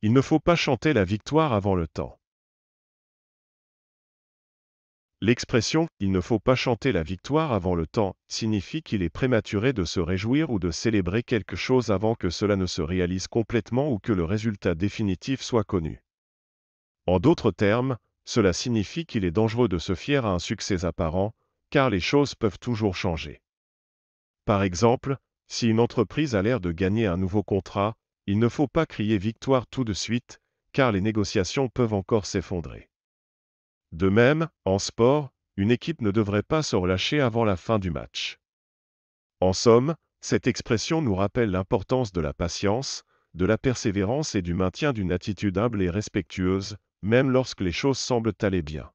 Il ne faut pas chanter la victoire avant le temps. L'expression Il ne faut pas chanter la victoire avant le temps signifie qu'il est prématuré de se réjouir ou de célébrer quelque chose avant que cela ne se réalise complètement ou que le résultat définitif soit connu. En d'autres termes, cela signifie qu'il est dangereux de se fier à un succès apparent, car les choses peuvent toujours changer. Par exemple, si une entreprise a l'air de gagner un nouveau contrat, il ne faut pas crier victoire tout de suite, car les négociations peuvent encore s'effondrer. De même, en sport, une équipe ne devrait pas se relâcher avant la fin du match. En somme, cette expression nous rappelle l'importance de la patience, de la persévérance et du maintien d'une attitude humble et respectueuse, même lorsque les choses semblent aller bien.